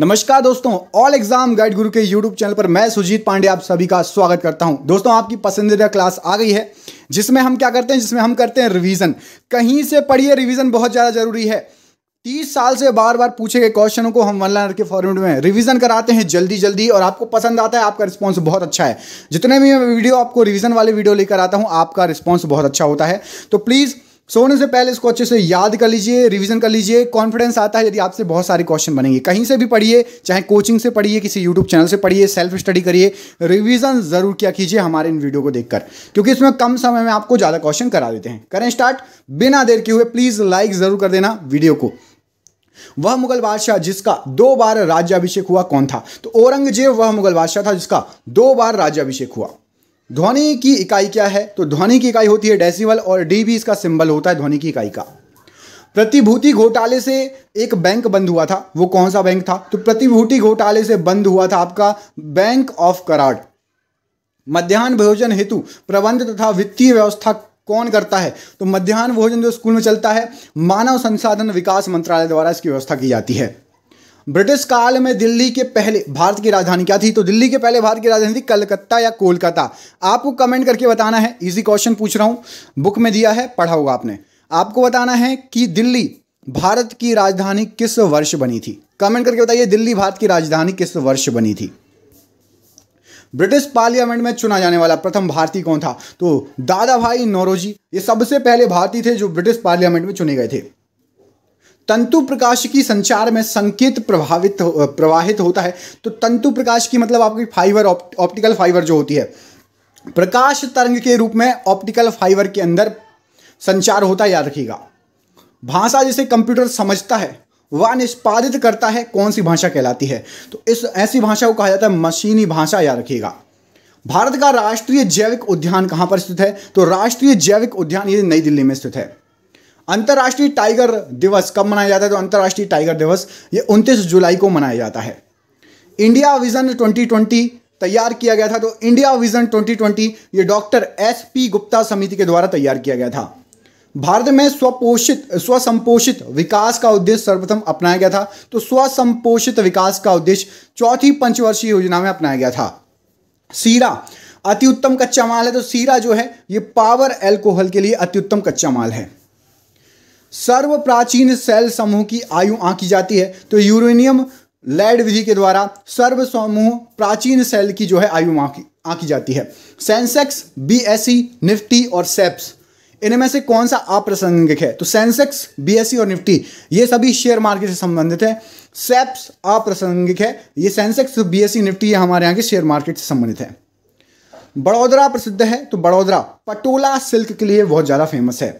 नमस्कार दोस्तों all exam guide गुरु के यूट्यूब चैनल पर मैं सुजीत पांडे आप सभी का स्वागत करता हूं दोस्तों आपकी पसंदीदा क्लास आ गई है जिसमें हम क्या करते हैं जिसमें हम करते हैं रिवीजन कहीं से पढ़िए रिवीजन बहुत ज़्यादा जरूरी है तीस साल से बार बार पूछे गए क्वेश्चनों को हम वन लाइनर के फॉर्मेट में रिवीजन कराते हैं जल्दी जल्दी और आपको पसंद आता है आपका रिस्पांस बहुत अच्छा है जितने भी मैं वीडियो आपको रिवीजन वाले वीडियो लेकर आता हूँ आपका रिस्पांस बहुत अच्छा होता है तो प्लीज़ सोने से पहले इसको अच्छे से याद कर लीजिए रिवीजन कर लीजिए कॉन्फिडेंस आता है यदि आपसे बहुत सारे क्वेश्चन बनेंगे कहीं से भी पढ़िए चाहे कोचिंग से पढ़िए किसी यूट्यूब चैनल से पढ़िए सेल्फ स्टडी करिए रिवीजन जरूर किया कीजिए हमारे इन वीडियो को देखकर क्योंकि इसमें कम समय में आपको ज़्यादा क्वेश्चन करा देते हैं करें स्टार्ट बिना देर के हुए प्लीज़ लाइक ज़रूर कर देना वीडियो को वह मुगल बादशाह जिसका दो बार राज्याभिषेक हुआ कौन था तो औरंगजेब वह मुगल बादशाह था जिसका दो बार राज्याभिषेक हुआ ध्वनि की इकाई क्या है तो ध्वनि की इकाई होती है डेसिबल और डी भी इसका सिंबल होता है ध्वनि की इकाई का प्रतिभूति घोटाले से एक बैंक बंद हुआ था वो कौन सा बैंक था तो प्रतिभूति घोटाले से बंद हुआ था आपका बैंक ऑफ कराड़ मध्यान्ह भोजन हेतु प्रबंध तथा वित्तीय व्यवस्था कौन करता है तो मध्यान्ह भोजन जो स्कूल में चलता है मानव संसाधन विकास मंत्रालय द्वारा इसकी व्यवस्था की जाती है ब्रिटिश काल में दिल्ली के पहले भारत की राजधानी क्या थी तो दिल्ली के पहले भारत की राजधानी थी कलकत्ता या कोलकाता आपको कमेंट करके बताना है इजी क्वेश्चन पूछ रहा हूं बुक में दिया है पढ़ा होगा आपने आपको बताना है कि दिल्ली भारत की राजधानी किस वर्ष बनी थी कमेंट करके बताइए दिल्ली भारत की राजधानी किस वर्ष बनी थी ब्रिटिश पार्लियामेंट में चुना जाने वाला प्रथम भारतीय कौन था तो दादा भाई नौरोजी ये सबसे पहले भारतीय थे जो ब्रिटिश पार्लियामेंट में चुने गए थे तंतु प्रकाश की संचार में संकेत प्रभावित प्रवाहित होता है तो तंतु प्रकाश की मतलब आपकी फाइबर ऑप्टिकल फाइबर जो होती है प्रकाश तरंग के रूप में ऑप्टिकल फाइबर के अंदर संचार होता है याद रखिएगा भाषा जिसे कंप्यूटर समझता है वह निष्पादित करता है कौन सी भाषा कहलाती है तो इस ऐसी भाषा को कहा जाता है मशीनी भाषा याद रखिएगा भारत का राष्ट्रीय जैविक उद्यान कहां पर स्थित है तो राष्ट्रीय जैविक उद्यान ये नई दिल्ली में स्थित है अंतर्राष्ट्रीय टाइगर दिवस कब मनाया जाता है तो अंतर्राष्ट्रीय टाइगर दिवस ये 29 जुलाई को मनाया जाता है इंडिया विजन 2020 तैयार किया गया था तो इंडिया विजन 2020 ये डॉक्टर एस पी गुप्ता समिति के द्वारा तैयार किया गया था भारत में स्वपोषित स्वसंपोषित विकास का उद्देश्य सर्वप्रथम अपनाया गया था तो स्वसंपोषित विकास का उद्देश्य चौथी पंचवर्षीय योजना में अपनाया गया था सीरा अति उत्तम कच्चा माल है तो सीरा जो है ये पावर एल्कोहल के लिए अति उत्तम कच्चा माल है सर्व प्राचीन सेल समूह की आयु आंकी जाती है तो यूरेनियम लेड विधि के द्वारा सर्व समूह प्राचीन सेल की जो है आयु आंकी आंकी जाती है सेंसेक्स बीएसई निफ्टी और सेप्स इनमें से कौन सा अप्रासंगिक है तो सेंसेक्स बीएसई और निफ्टी ये सभी शेयर मार्केट से संबंधित है सेप्स अप्रासंगिक है ये सेंसेक्स बीएसई निफ्टी ये हमारे यहाँ के शेयर मार्केट से संबंधित है बड़ोदरा प्रसिद्ध है तो बड़ोदरा पटोला सिल्क के लिए बहुत ज़्यादा फेमस है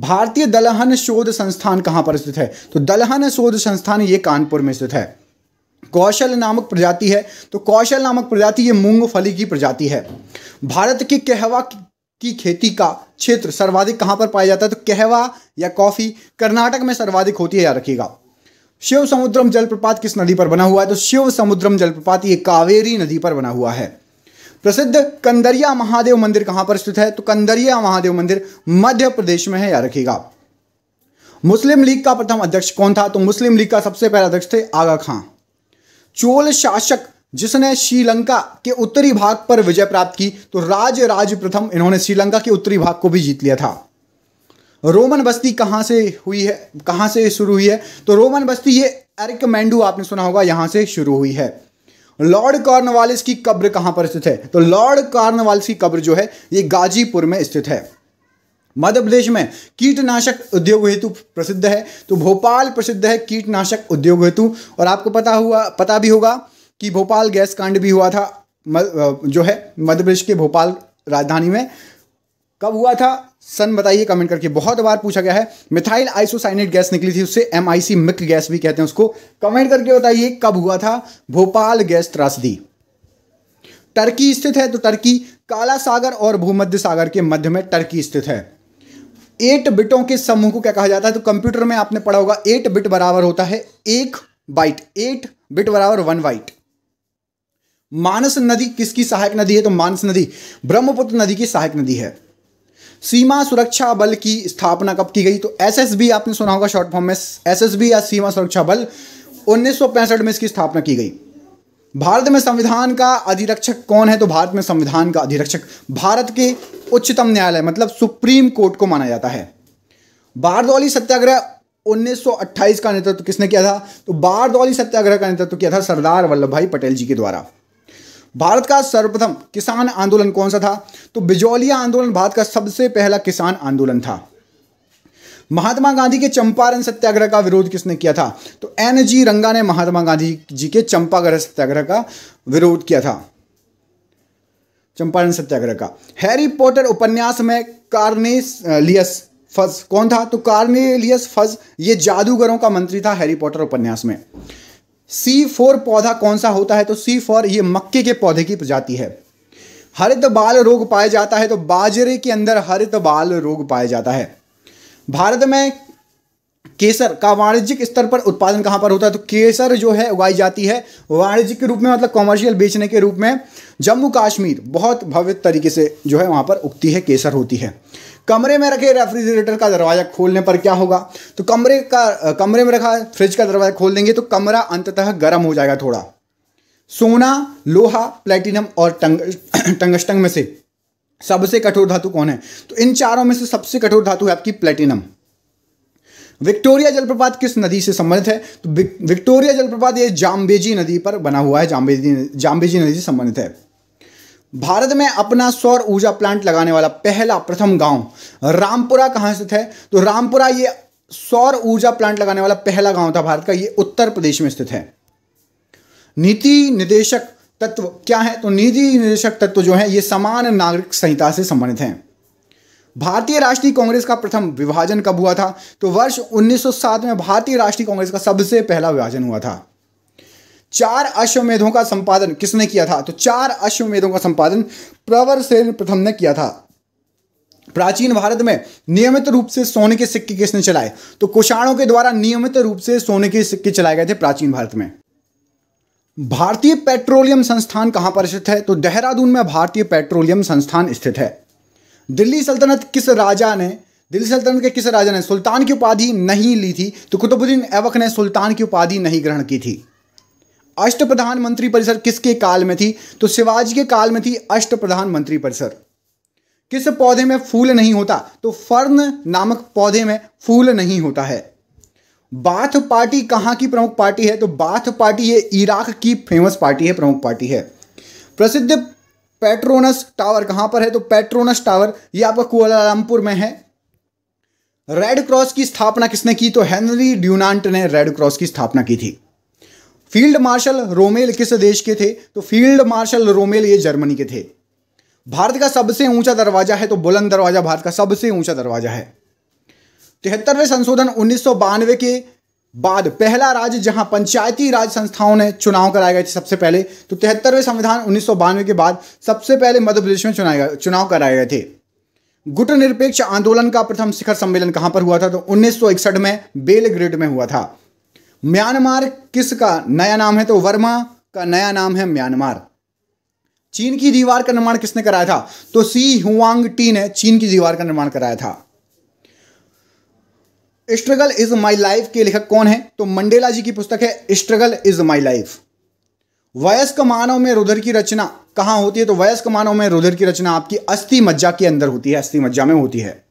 भारतीय दलहन शोध संस्थान कहां पर स्थित है तो दलहन शोध संस्थान ये कानपुर में स्थित है कौशल नामक प्रजाति है तो कौशल नामक प्रजाति ये मूंगफली की प्रजाति है भारत के कहवा की खेती का क्षेत्र सर्वाधिक कहां पर पाया जाता है तो कहवा या कॉफी कर्नाटक में सर्वाधिक होती है याद रखिएगा शिव समुद्रम जलप्रपात किस नदी पर बना हुआ है तो शिव समुद्रम जलप्रपात ये कावेरी नदी पर बना हुआ है प्रसिद्ध कंदरिया महादेव मंदिर कहां पर स्थित है तो कंदरिया महादेव मंदिर मध्य प्रदेश में है याद रखिएगा मुस्लिम लीग का प्रथम अध्यक्ष कौन था तो मुस्लिम लीग का सबसे पहला अध्यक्ष थे आगा खां चोल शासक जिसने श्रीलंका के उत्तरी भाग पर विजय प्राप्त की तो राज राज प्रथम इन्होंने श्रीलंका के उत्तरी भाग को भी जीत लिया था रोमन बस्ती कहां से हुई है कहां से शुरू हुई है तो रोमन बस्ती ये एरिकमेंडू आपने सुना होगा यहां से शुरू हुई है लॉर्ड कॉर्नवालिस की कब्र कहां पर स्थित है तो लॉर्ड कॉर्नवालिस की कब्र जो है ये गाजीपुर में स्थित है मध्य प्रदेश में कीटनाशक उद्योग हेतु प्रसिद्ध है तो भोपाल प्रसिद्ध है कीटनाशक उद्योग हेतु और आपको पता हुआ पता भी होगा कि भोपाल गैस कांड भी हुआ था जो है मध्य प्रदेश के भोपाल राजधानी में कब हुआ था सन बताइए कमेंट करके बहुत बार पूछा गया है मिथाइल आइसोसाइनेट गैस निकली थी उससे M I C MIC gas भी कहते हैं उसको कमेंट करके बताइए कब हुआ था भोपाल गैस त्रासदी टर्की स्थित है तो टर्की काला सागर और भूमध्य सागर के मध्य में टर्की स्थित है एट बिटों के समूह को क्या कहा जाता है तो कंप्यूटर में आपने पढ़ा होगा एट बिट बराबर होता है एक बाइट एट बिट बराबर वन बाइट मानस नदी किसकी सहायक नदी है तो मानस नदी ब्रह्मपुत्र नदी की सहायक नदी है सीमा सुरक्षा बल की स्थापना कब की गई तो एसएसबी आपने सुना होगा शॉर्ट फॉर्म में एसएसबी या सीमा सुरक्षा बल उन्नीस में इसकी स्थापना की गई भारत में संविधान का अधिरक्षक कौन है तो भारत में संविधान का अधिरक्षक भारत के उच्चतम न्यायालय मतलब सुप्रीम कोर्ट को माना जाता है बारदौली सत्याग्रह 1928 का नेतृत्व तो किसने किया था तो बारदौली सत्याग्रह का नेतृत्व तो किया था सरदार वल्लभ भाई पटेल जी के द्वारा भारत का सर्वप्रथम किसान आंदोलन कौन सा था तो बिजौलिया आंदोलन भारत का सबसे पहला किसान आंदोलन था महात्मा गांधी के चंपारण सत्याग्रह का विरोध किसने किया था तो एन जी रंगा ने महात्मा गांधी जी के चंपागढ़ सत्याग्रह का विरोध किया था चंपारण सत्याग्रह का हैरी पॉटर उपन्यास में कार्नेलियस फज कौन था तो कार्नेलियस फज ये जादूगरों का मंत्री था हैरी पॉटर उपन्यास में सी फोर पौधा कौन सा होता है तो सी फोर ये मक्के के पौधे की प्रजाति है हरित बाल रोग पाया जाता है तो बाजरे के अंदर हरित बाल रोग पाया जाता है भारत में केसर का वाणिज्यिक स्तर पर उत्पादन कहां पर होता है तो केसर जो है उगाई जाती है वाणिज्यिक के रूप में मतलब कॉमर्शियल बेचने के रूप में जम्मू कश्मीर बहुत भव्य तरीके से जो है वहां पर उगती है केसर होती है कमरे में रखे रेफ्रिजरेटर का दरवाज़ा खोलने पर क्या होगा तो कमरे का कमरे में रखा फ्रिज का दरवाज़ा खोल देंगे तो कमरा अंततः गर्म हो जाएगा थोड़ा सोना लोहा प्लेटिनम और टंग टंगस्टंग में से सबसे कठोर धातु कौन है तो इन चारों में से सबसे कठोर धातु है आपकी प्लेटिनम विक्टोरिया जलप्रपात किस नदी से संबंधित है तो विक्टोरिया जलप्रपात ये जाम्बेजी नदी पर बना हुआ है जाम्बेजी जाम्बेजी नदी से संबंधित है भारत में अपना सौर ऊर्जा प्लांट लगाने वाला पहला प्रथम गांव रामपुरा कहाँ स्थित है तो रामपुरा ये सौर ऊर्जा प्लांट लगाने वाला पहला गांव था भारत का ये उत्तर प्रदेश में स्थित है नीति निदेशक तत्व क्या है तो नीति निदेशक तत्व जो है ये समान नागरिक संहिता से संबंधित हैं भारतीय राष्ट्रीय कांग्रेस का प्रथम विभाजन कब हुआ था तो वर्ष 1907 में भारतीय राष्ट्रीय कांग्रेस का सबसे पहला विभाजन हुआ था चार अश्वमेधों का संपादन किसने किया था तो चार अश्वमेधों का संपादन प्रवर सेन प्रथम ने किया था प्राचीन भारत में नियमित रूप से सोने के सिक्के किसने चलाए तो कुषाणों के द्वारा नियमित रूप से सोने के सिक्के चलाए गए थे प्राचीन भारत में भारतीय पेट्रोलियम संस्थान कहां पर स्थित है तो देहरादून में भारतीय पेट्रोलियम संस्थान स्थित है दिल्ली सल्तनत किस राजा ने दिल्ली सल्तनत के किस राजा ने सुल्तान की उपाधि नहीं ली थी तो कुतुबुद्दीन ऐबक ने सुल्तान की उपाधि नहीं ग्रहण की थी अष्ट प्रधानमंत्री परिसर किसके काल में थी तो शिवाजी के काल में थी अष्ट प्रधानमंत्री परिसर किस पौधे में फूल नहीं होता तो फर्न नामक पौधे में फूल नहीं होता है बाथ पार्टी कहां की प्रमुख पार्टी है तो बाथ पार्टी ये इराक की फेमस पार्टी है प्रमुख पार्टी है प्रसिद्ध पेट्रोनस टावर कहां पर है तो पेट्रोनस टावर ये आपका कुआलालमपुर में है रेड क्रॉस की स्थापना किसने की तो हेनरी ड्यूनांट ने रेड क्रॉस की स्थापना की थी फील्ड मार्शल रोमेल किस देश के थे तो फील्ड मार्शल रोमेल ये जर्मनी के थे भारत का सबसे ऊंचा दरवाजा है तो बुलंद दरवाजा भारत का सबसे ऊंचा दरवाजा है तिहत्तरवें संशोधन उन्नीस के बाद पहला राज्य जहां पंचायती राज संस्थाओं ने चुनाव कराए गए थे सबसे पहले तो तिहत्तरवें संविधान उन्नीस के बाद सबसे पहले मध्य प्रदेश में चुनाए चुनाव कराए गए थे गुट निरपेक्ष आंदोलन का प्रथम शिखर सम्मेलन कहां पर हुआ था तो उन्नीस में बेलग्रेड में हुआ था म्यांमार किसका नया नाम है तो वर्मा का नया नाम है म्यांमार चीन की दीवार का निर्माण किसने कराया था तो सी हुआंग टी ने चीन की दीवार का निर्माण कराया था स्ट्रगल इज माई लाइफ के लेखक कौन है तो मंडेला जी की पुस्तक है स्ट्रगल इज माई लाइफ वयस्क मानव में रुधिर की रचना कहां होती है तो वयस्क मानव में रुधिर की रचना आपकी अस्थि मज्जा के अंदर होती है अस्थि मज्जा में होती है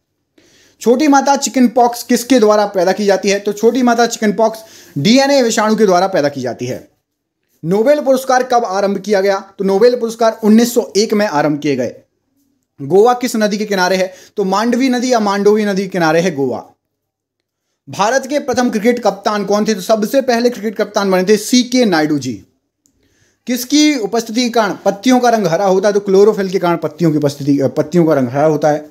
छोटी माता चिकन पॉक्स किसके द्वारा पैदा की जाती है तो छोटी माता चिकन पॉक्स डीएनए विषाणु के द्वारा पैदा की जाती है नोबेल पुरस्कार कब आरंभ किया गया तो नोबेल पुरस्कार 1901 में आरंभ किए गए गोवा किस नदी के किनारे है तो मांडवी नदी या मांडोवी नदी के किनारे है गोवा भारत के प्रथम क्रिकेट कप्तान कौन थे तो सबसे पहले क्रिकेट कप्तान बने थे सी के नायडू जी किसकी उपस्थिति के कारण पत्तियों का रंग हरा होता है तो क्लोरोफिल के कारण पत्तियों की उपस्थिति पत्तियों का रंग हरा होता है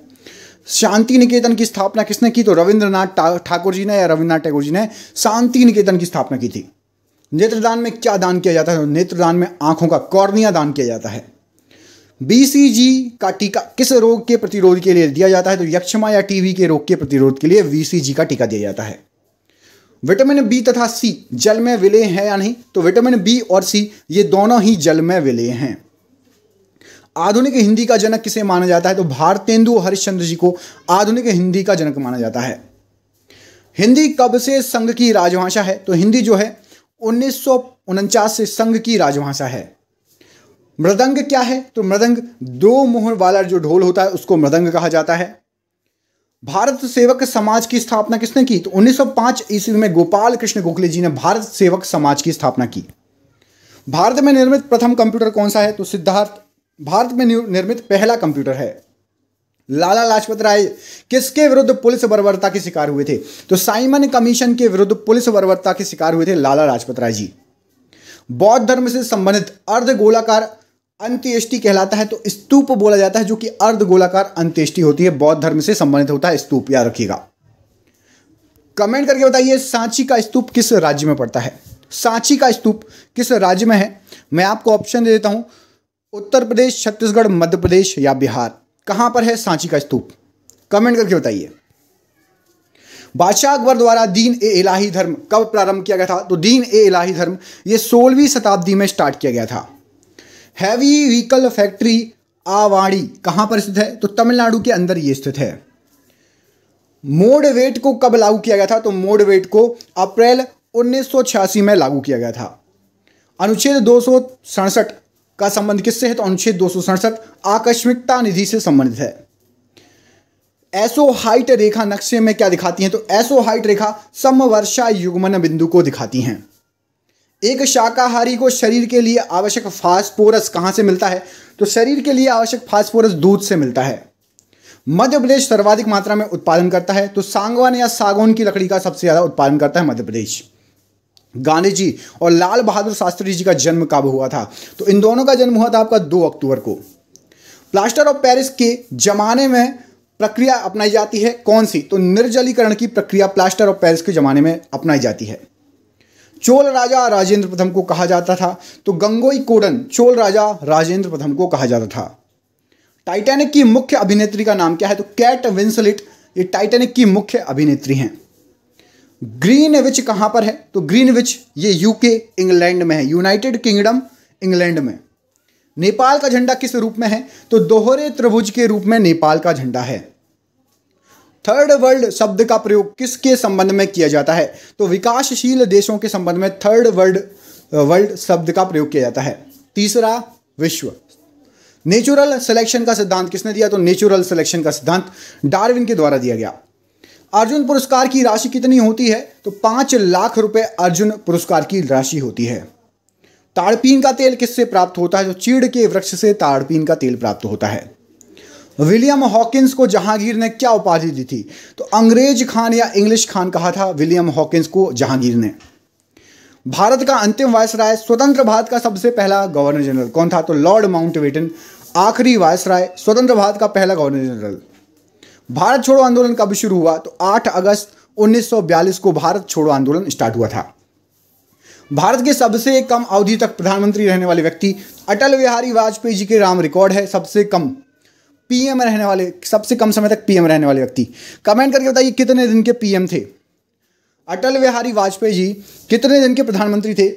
शांति निकेतन की स्थापना किसने की तो रविंद्रनाथ ठाकुर जी ने या रविन्द्रनाथ टैगोर जी ने शांति निकेतन की स्थापना की थी नेत्रदान में क्या दान किया जाता है तो नेत्रदान में आंखों का कॉर्निया दान किया जाता है बीसीजी का टीका किस रोग के प्रतिरोध के लिए दिया जाता है तो यक्षमा या टीवी के रोग के प्रतिरोध के लिए वीसीजी का टीका दिया जाता है विटामिन बी तथा सी जल में विलय है या नहीं तो विटामिन बी और सी ये दोनों ही जल में विलय हैं आधुनिक हिंदी का जनक किसे माना जाता है तो भारतेंदु हरिश्चंद्र जी को आधुनिक हिंदी का जनक माना जाता है हिंदी कब से संघ की राजभाषा है तो हिंदी जो है उन्नीस से संघ की राजभाषा है मृदंग क्या है तो मृदंग दो मोहर वाला जो ढोल होता है उसको मृदंग कहा जाता है भारत सेवक समाज की स्थापना किसने की तो 1905 ईस्वी में गोपाल कृष्ण गोखले जी ने भारत सेवक समाज की स्थापना की भारत में निर्मित प्रथम कंप्यूटर कौन सा है तो सिद्धार्थ भारत में निर्मित पहला कंप्यूटर है लाला लाजपत राय किसके विरुद्ध पुलिस बर्बरता के शिकार हुए थे तो साइमन कमीशन के विरुद्ध पुलिस बर्बरता के शिकार हुए थे लाला लाजपत राय जी बौद्ध धर्म से संबंधित अर्ध गोलाकार अंत्येष्टि कहलाता है तो स्तूप बोला जाता है जो कि अर्ध गोलाकार अंत्येष्टि होती है बौद्ध धर्म से संबंधित होता है स्तूप याद रखिएगा कमेंट करके बताइए सांची का स्तूप किस राज्य में पड़ता है सांची का स्तूप किस राज्य में है मैं आपको ऑप्शन दे देता हूं उत्तर प्रदेश छत्तीसगढ़ मध्य प्रदेश या बिहार कहां पर है सांची का स्तूप कमेंट करके बताइए बादशाह अकबर द्वारा दीन ए इलाही धर्म कब प्रारंभ किया गया था तो दीन ए इलाही धर्म यह सोलहवीं शताब्दी में स्टार्ट किया गया था हैवी व्हीकल फैक्ट्री आवाड़ी कहां पर स्थित है तो तमिलनाडु के अंदर यह स्थित है मोड वेट को कब लागू किया गया था तो मोड वेट को अप्रैल 1986 में लागू किया गया था अनुच्छेद दो का संबंध किससे है तो अनुच्छेद दो आकस्मिकता निधि से संबंधित है एसो हाइट रेखा नक्शे में क्या दिखाती है तो एसो हाइट रेखा समवर्षा युग्मन बिंदु को दिखाती हैं एक शाकाहारी को शरीर के लिए आवश्यक फास्फोरस कहां से मिलता है तो शरीर के लिए आवश्यक फास्फोरस दूध से मिलता है मध्य प्रदेश सर्वाधिक मात्रा में उत्पादन करता है तो सांगवान या सागौन की लकड़ी का सबसे ज़्यादा उत्पादन करता है मध्य प्रदेश गांधी जी और लाल बहादुर शास्त्री जी का जन्म कब हुआ था तो इन दोनों का जन्म हुआ था आपका दो अक्टूबर को प्लास्टर ऑफ पेरिस के जमाने में प्रक्रिया अपनाई जाती है कौन सी तो निर्जलीकरण की प्रक्रिया प्लास्टर ऑफ पेरिस के जमाने में अपनाई जाती है चोल राजा राजेंद्र प्रथम को कहा जाता था तो गंगोई कोडन चोल राजा राजेंद्र प्रथम को कहा जाता था टाइटैनिक की मुख्य अभिनेत्री का नाम क्या है तो कैट विंसलिट ये टाइटैनिक की मुख्य अभिनेत्री हैं ग्रीन विच कहाँ पर है तो ग्रीन विच ये यूके इंग्लैंड में है यूनाइटेड किंगडम इंग्लैंड में नेपाल का झंडा किस रूप में है तो दोहरे त्रिभुज के रूप में नेपाल का झंडा है थर्ड वर्ल्ड शब्द का प्रयोग किसके संबंध में किया जाता है तो विकासशील देशों के संबंध में थर्ड वर्ल्ड वर्ल्ड शब्द का प्रयोग किया जाता है तीसरा विश्व नेचुरल सिलेक्शन का सिद्धांत किसने दिया तो नेचुरल सिलेक्शन का सिद्धांत डार्विन के द्वारा दिया गया अर्जुन पुरस्कार की राशि कितनी होती है तो पांच लाख रुपए अर्जुन पुरस्कार की राशि होती है ताड़पीन का तेल किससे प्राप्त होता है जो चीड़ के वृक्ष से ताड़पीन का तेल प्राप्त होता है विलियम हॉकिंस को जहांगीर ने क्या उपाधि दी थी तो अंग्रेज खान या इंग्लिश खान कहा था विलियम हॉकिंस को जहांगीर ने भारत का अंतिम राय स्वतंत्र भारत का सबसे पहला गवर्नर जनरल कौन था तो लॉर्ड माउंटबेटन आखिरी वायसराय स्वतंत्र भारत का पहला गवर्नर जनरल भारत छोड़ो आंदोलन कब शुरू हुआ तो 8 अगस्त 1942 को भारत छोड़ो आंदोलन स्टार्ट हुआ था भारत के सबसे कम अवधि तक प्रधानमंत्री रहने वाले व्यक्ति अटल बिहारी वाजपेयी जी के राम रिकॉर्ड है सबसे कम पीएम रहने वाले सबसे कम समय तक पीएम रहने वाले व्यक्ति कमेंट करके बताइए कितने दिन के पीएम थे अटल बिहारी वाजपेयी जी कितने दिन के प्रधानमंत्री थे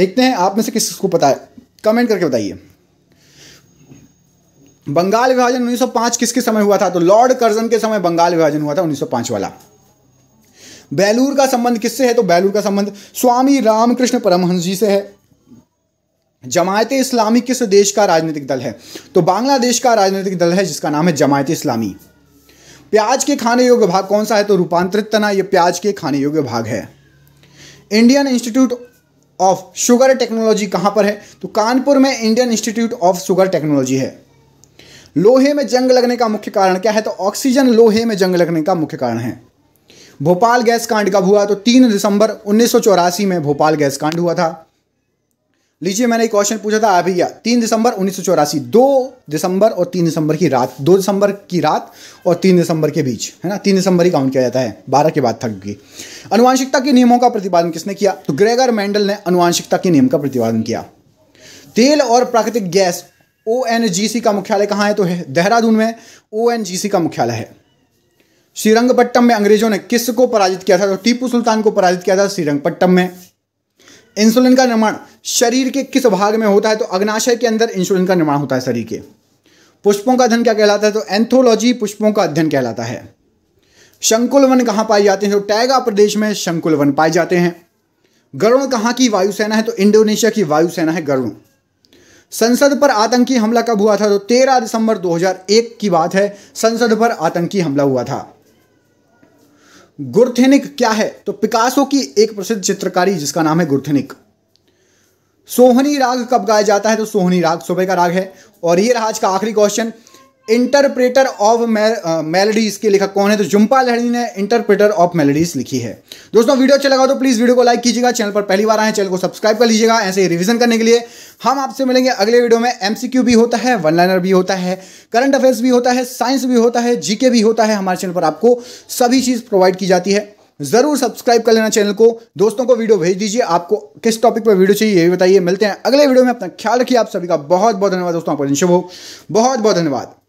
देखते हैं आप में से किसको पता है कमेंट करके बताइए बंगाल विभाजन 1905 किसके समय हुआ था तो लॉर्ड कर्जन के समय बंगाल विभाजन हुआ था 1905 वाला बेलूर का संबंध किससे है तो बैलूर का संबंध स्वामी रामकृष्ण परमहंस जी से है जमायत इस्लामी किस देश का राजनीतिक दल है तो बांग्लादेश का राजनीतिक दल है जिसका नाम है जमायत इस्लामी प्याज के खाने योग्य भाग कौन सा है तो रूपांतरित तना यह प्याज के खाने योग्य भाग है Indian institute of sugar technology कहां पर है तो कानपुर में Indian institute of sugar technology है लोहे में जंग लगने का मुख्य कारण क्या है तो ऑक्सीजन लोहे में जंग लगने का मुख्य कारण है भोपाल गैस कांड कब हुआ तो तीन दिसंबर उन्नीस में भोपाल गैस कांड हुआ था लीजिए मैंने एक क्वेश्चन पूछा था अभी या तीन दिसंबर उन्नीस दो दिसंबर और तीन दिसंबर की रात दो दिसंबर की रात और तीन दिसंबर के बीच है ना तीन दिसंबर ही काउंट किया जाता है बारह के बाद थक गई अनुवांशिकता के नियमों का प्रतिपादन किसने किया तो ग्रेगर मेंडल ने अनुवांशिकता के नियम का प्रतिपादन किया तेल और प्राकृतिक गैस ओ एन जी सी का मुख्यालय कहाँ है तो देहरादून में ओ एन जी सी का मुख्यालय है श्रीरंगपट्टम में अंग्रेजों ने किस को पराजित किया था तो टीपू सुल्तान को पराजित किया था श्रीरंगपट्टम में इंसुलिन का निर्माण शरीर के किस भाग में होता है तो अग्नाशय के अंदर इंसुलिन का निर्माण होता है शरीर के पुष्पों का अध्ययन क्या कहलाता है तो एंथोलॉजी पुष्पों का अध्ययन कहलाता है शंकुल वन कहाँ पाए जाते हैं तो टैगा प्रदेश में शंकुल वन पाए जाते हैं गरुण कहाँ की वायुसेना है तो इंडोनेशिया की वायुसेना है गरुण संसद पर आतंकी हमला कब हुआ था तो 13 दिसंबर 2001 की बात है संसद पर आतंकी हमला हुआ था गुरथेनिक क्या है तो पिकासो की एक प्रसिद्ध चित्रकारी जिसका नाम है गुरथेनिक सोहनी राग कब गाया जाता है तो सोहनी राग सुबह का राग है और ये रहा आज का आखिरी क्वेश्चन इंटरप्रेटर ऑफ मेलोडीज के लिखा कौन है तो जुम्पा लहरी ने इंटरप्रेटर ऑफ मेलोडीज लिखी है दोस्तों वीडियो अच्छा लगा तो प्लीज़ वीडियो को लाइक कीजिएगा चैनल पर पहली बार आए चैनल को सब्सक्राइब कर लीजिएगा ऐसे ही रिवीजन करने के लिए हम आपसे मिलेंगे अगले वीडियो में एमसीक्यू भी होता है वन लाइनर भी होता है करंट अफेयर्स भी होता है साइंस भी होता है जीके भी होता है हमारे चैनल पर आपको सभी चीज़ प्रोवाइड की जाती है ज़रूर सब्सक्राइब कर लेना चैनल को दोस्तों को वीडियो भेज दीजिए आपको किस टॉपिक पर वीडियो चाहिए ये बताइए मिलते हैं अगले वीडियो में अपना ख्याल रखिए आप सभी का बहुत बहुत धन्यवाद दोस्तों आपका हो बहुत बहुत धन्यवाद